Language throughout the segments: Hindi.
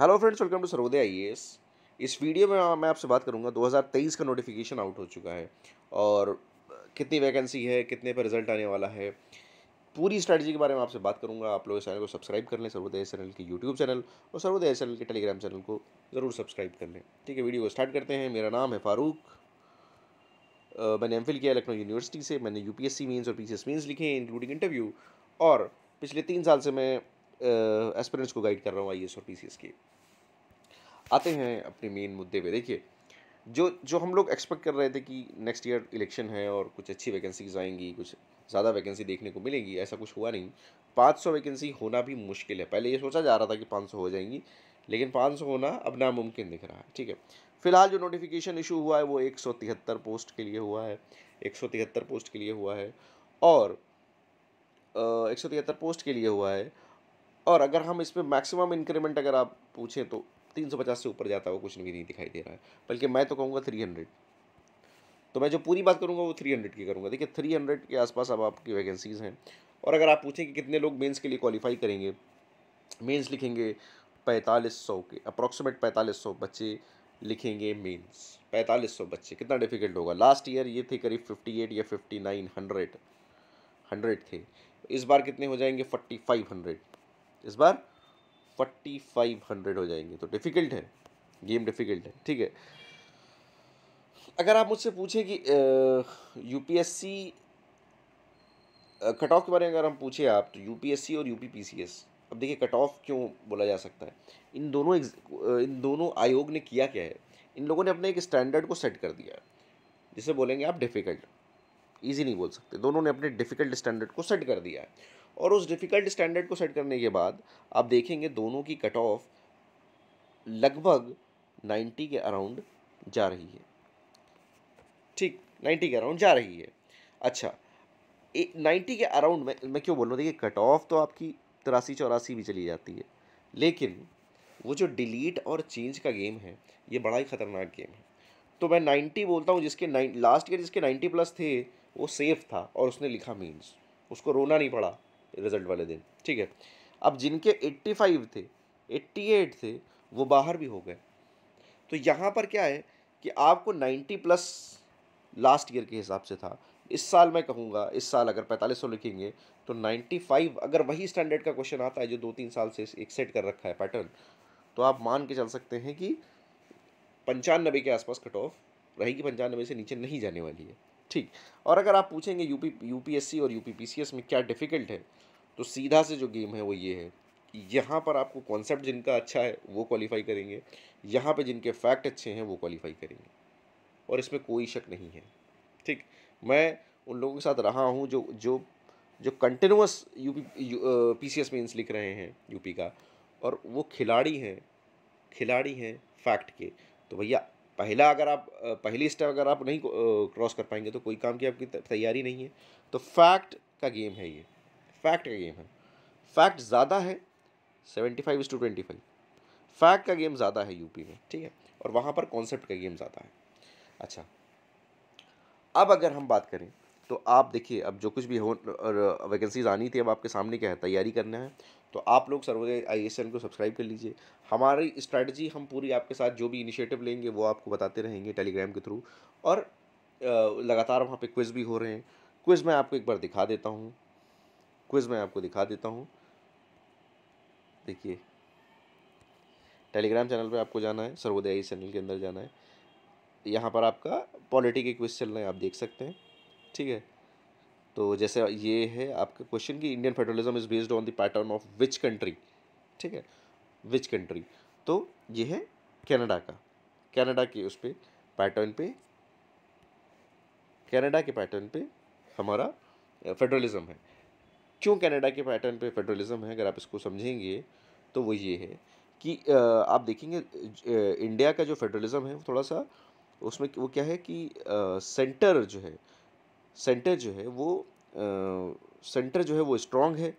hello friends welcome to Sarvodaya आई इस वीडियो में मैं आपसे बात करूंगा 2023 का नोटिफिकेशन आउट हो चुका है और कितनी वैकेंसी है कितने पर रिजल्ट आने वाला है पूरी स्ट्रैटेजी के बारे में आपसे बात करूंगा आप लोग इस चैनल को सब्सक्राइब कर लें सर्वोदय चैनल के यूट्यूब चैनल और सर्वोदय चैनल के टेलीग्राम चैनल को ज़रूर सब्सक्राइब कर लें ठीक है वीडियो को स्टार्ट करते हैं मेरा नाम है फारूक मैंने एम किया लखनऊ यूनिवर्सिटी से मैंने यू पी मीन्स और पी मीन्स लिखे हैं इंक्लूडिंग इंटरव्यू और पिछले तीन साल से मैं एस्पिरेंट्स को गाइड कर रहा हूँ आई और पी के आते हैं अपने मेन मुद्दे पे देखिए जो जो हम लोग एक्सपेक्ट कर रहे थे कि नेक्स्ट ईयर इलेक्शन है और कुछ अच्छी वैकेंसीज आएंगी कुछ ज़्यादा वैकेंसी देखने को मिलेंगी ऐसा कुछ हुआ नहीं 500 वैकेंसी होना भी मुश्किल है पहले ये सोचा जा रहा था कि 500 हो जाएंगी लेकिन 500 होना अब नामुमकिन दिख रहा है ठीक है फिलहाल जो नोटिफिकेशन इशू हुआ है वो एक पोस्ट के लिए हुआ है एक पोस्ट के लिए हुआ है और एक पोस्ट के लिए हुआ है और अगर हम इस पर मैक्सिमम इंक्रीमेंट अगर आप पूछें तो तीन सौ पचास से ऊपर जाता हुआ कुछ भी नहीं दिखाई दे रहा है बल्कि मैं तो कहूँगा थ्री हंड्रेड तो मैं जो पूरी बात करूँगा वो थ्री हंड्रेड की करूँगा देखिए थ्री हंड्रेड के आसपास अब आपकी वैकेंसीज़ हैं और अगर आप पूछें कि कितने लोग मेंस के लिए क्वालिफाई करेंगे मेंस लिखेंगे पैंतालीस सौ के अप्रॉक्सीमेट पैंतालीस सौ बच्चे लिखेंगे मेन्स पैंतालीस सौ बच्चे कितना डिफिकल्ट होगा लास्ट ईयर ये थे करीब फिफ्टी एट या फिफ्टी नाइन हंड्रेड हंड्रेड थे इस बार कितने हो जाएंगे फोर्टी फाइव हंड्रेड इस बार फोर्टी फाइव हंड्रेड हो जाएंगे तो डिफ़िकल्ट है गेम डिफ़िकल्ट है ठीक है अगर आप मुझसे पूछें कि यूपीएससी कट ऑफ के बारे में अगर हम पूछें आप तो यूपीएससी और पी सी एस अब देखिए कट ऑफ क्यों बोला जा सकता है इन दोनों इन दोनों आयोग ने किया क्या है इन लोगों ने अपने एक स्टैंडर्ड को सेट कर दिया जिसे बोलेंगे आप डिफ़िकल्ट ईजी नहीं बोल सकते दोनों ने अपने डिफ़िकल्ट स्टैंडर्ड को सेट कर दिया है और उस डिफ़िकल्ट स्टैंडर्ड को सेट करने के बाद आप देखेंगे दोनों की कट ऑफ लगभग 90 के अराउंड जा रही है ठीक 90 के अराउंड जा रही है अच्छा ए, 90 के अराउंड मैं मैं क्यों बोल रहा हूँ देखिए कट ऑफ तो आपकी तिरासी चौरासी भी चली जाती है लेकिन वो जो डिलीट और चेंज का गेम है ये बड़ा ही ख़तरनाक गेम है तो मैं नाइन्टी बोलता हूँ जिसके नाइन लास्ट के जिसके नाइन्टी प्लस थे वो सेफ था और उसने लिखा मीन्स उसको रोना नहीं पड़ा रिज़ल्ट वाले दिन ठीक है अब जिनके 85 थे 88 थे वो बाहर भी हो गए तो यहाँ पर क्या है कि आपको 90 प्लस लास्ट ईयर के हिसाब से था इस साल मैं कहूँगा इस साल अगर पैंतालीस सौ लिखेंगे तो 95 अगर वही स्टैंडर्ड का क्वेश्चन आता है जो दो तीन साल से एक सेट कर रखा है पैटर्न तो आप मान के चल सकते हैं कि पंचानबे के आसपास कट ऑफ रहेगी पंचानबे से नीचे नहीं जाने वाली है ठीक और अगर आप पूछेंगे यूपी यूपीएससी और यूपीपीसीएस में क्या डिफ़िकल्ट है तो सीधा से जो गेम है वो ये है यहाँ पर आपको कॉन्सेप्ट जिनका अच्छा है वो क्वालिफाई करेंगे यहाँ पर जिनके फैक्ट अच्छे हैं वो क्वालिफाई करेंगे और इसमें कोई शक नहीं है ठीक मैं उन लोगों के साथ रहा हूँ जो जो जो continuous UP P C S mains लिख रहे हैं यूपी का और वो खिलाड़ी हैं खिलाड़ी हैं फैक्ट के तो भैया पहला अगर आप पहली स्टेप अगर आप नहीं क्रॉस कर पाएंगे तो कोई काम की आपकी तैयारी नहीं है तो फैक्ट का गेम है ये फैक्ट का गेम है फैक्ट ज़्यादा है seventy five is to twenty five fact का गेम ज़्यादा है यूपी में ठीक है और वहाँ पर कॉन्सेप्ट का गेम ज़्यादा है अच्छा अब अगर हम बात करें तो आप देखिए अब जो कुछ भी हो वैकेंसीज आनी थी अब आपके सामने क्या है तैयारी करना है तो आप लोग Sarvodaya I A S subscribe कर लीजिए हमारी स्ट्रैटी हम पूरी आपके साथ जो भी इनिशिएटिव लेंगे वो आपको बताते रहेंगे टेलीग्राम के थ्रू और लगातार वहाँ पे क्विज़ भी हो रहे हैं क्विज़ मैं आपको एक बार दिखा देता हूँ क्विज़ मैं आपको दिखा देता हूँ देखिए टेलीग्राम चैनल पे आपको जाना है सर्वोदय इस चैनल के अंदर जाना है यहाँ पर आपका पॉलिटी के क्विज चल रहे हैं आप देख सकते हैं ठीक है तो जैसे ये है आपका क्वेश्चन कि Indian federalism is based on the pattern of which country ठीक है विच कंट्री तो ये है कैनेडा का कैनेडा के उस पर पैटर्न पे कैनेडा के पैटर्न पे हमारा फेडरलिज्म है क्यों कनाडा के पैटर्न पे फेडरलिज्म है अगर आप इसको समझेंगे तो वो ये है कि आप देखेंगे इंडिया का जो फेडरलिज्म है वो थोड़ा सा उसमें वो क्या है कि सेंटर जो है सेंटर जो है वो सेंटर जो है वो स्ट्रांग है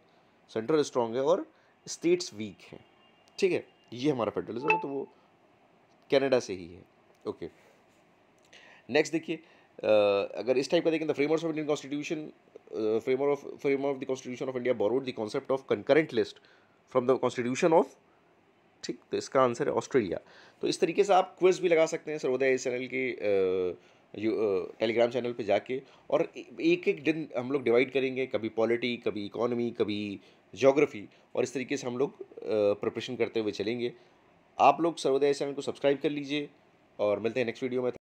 सेंटर स्ट्रांग है और स्टेट्स वीक हैं ठीक है ये हमारा फेडरलिज्म है तो वो कनाडा से ही है ओके नेक्स्ट देखिए अगर इस टाइप का देखें the framers of Indian constitution frame of framer of the constitution of India borrowed the concept of concurrent list from the constitution of ठीक तो इसका आंसर है ऑस्ट्रेलिया तो इस तरीके से आप क्विज भी लगा सकते हैं सर्वोदय इस चैनल के टेलीग्राम चैनल पे जाके और एक एक दिन हम लोग डिवाइड करेंगे कभी पॉलिटी कभी इकोनॉमी कभी जोग्राफी और इस तरीके से हम लोग प्रिपरेशन करते हुए चलेंगे आप लोग सर्वोदय चैनल को सब्सक्राइब कर लीजिए और मिलते हैं नेक्स्ट वीडियो में